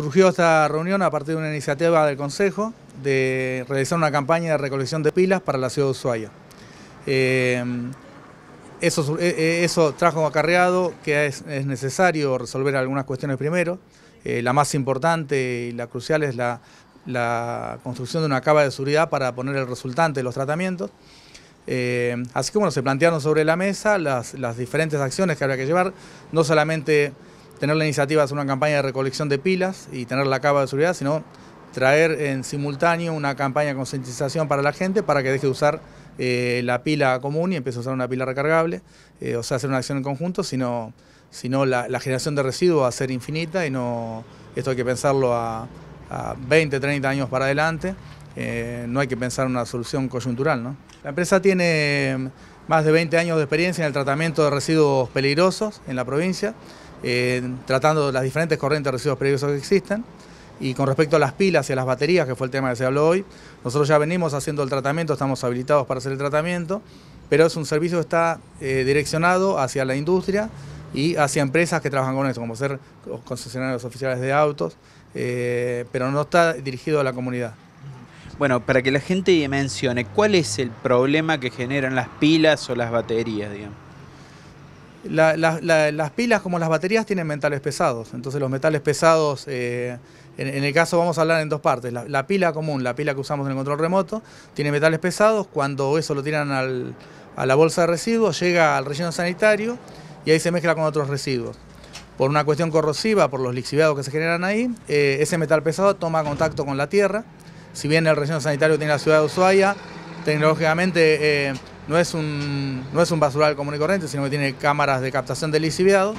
Surgió esta reunión a partir de una iniciativa del Consejo de realizar una campaña de recolección de pilas para la ciudad de Ushuaia. Eh, eh, eh, eso, trajo acarreado que es, necesario resolver algunas cuestiones primero. la más importante y la crucial es la, construcción de una cava de seguridad para poner el resultante de los tratamientos. así que bueno, se plantearon sobre la mesa las, las diferentes acciones que habrá que llevar, no solamente tener la iniciativa de hacer una campaña de recolección de pilas y tener la cava de seguridad, sino traer en simultáneo una campaña de concientización para la gente para que deje de usar eh, la pila común y empiece a usar una pila recargable, eh, o sea, hacer una acción en conjunto, sino, sino la, generación de residuos va a ser infinita y no esto hay que pensarlo a, 20, 30 años para adelante, eh, no hay que pensar una solución coyuntural. La empresa tiene más de 20 años de experiencia en el tratamiento de residuos peligrosos en la provincia tratando las diferentes corrientes de residuos peligrosos que existen. Y con respecto a las pilas y a las baterías, que fue el tema que se habló hoy, nosotros ya venimos haciendo el tratamiento, estamos habilitados para hacer el tratamiento, pero es un servicio que está eh, direccionado hacia la industria y hacia empresas que trabajan con esto, como ser concesionarios oficiales de autos, eh, pero no está dirigido a la comunidad. Bueno, para que la gente mencione, ¿cuál es el problema que generan las pilas o las baterías, digamos? las pilas como las baterías tienen metales pesados, entonces los metales pesados, eh, en, el caso vamos a hablar en dos partes, la, pila común, la pila que usamos en el control remoto, tiene metales pesados, cuando eso lo tiran a la bolsa de residuos llega al relleno sanitario y ahí se mezcla con otros residuos. Por una cuestión corrosiva, por los lixiviados que se generan ahí, eh, ese metal pesado toma contacto con la tierra, si bien el relleno sanitario tiene la ciudad de Ushuaia, tecnológicamente... Eh, no es un, es un basural común y corriente, sino que tiene cámaras de captación de liciviado,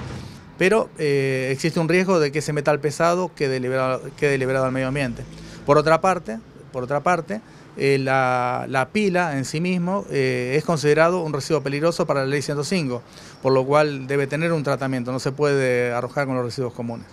pero eh, existe un riesgo de que ese metal pesado quede liberado, al medio ambiente. Por otra parte, por otra parte eh, la, pila en sí mismo eh, es considerado un residuo peligroso para la ley 105, por lo cual debe tener un tratamiento, no se puede arrojar con los residuos comunes.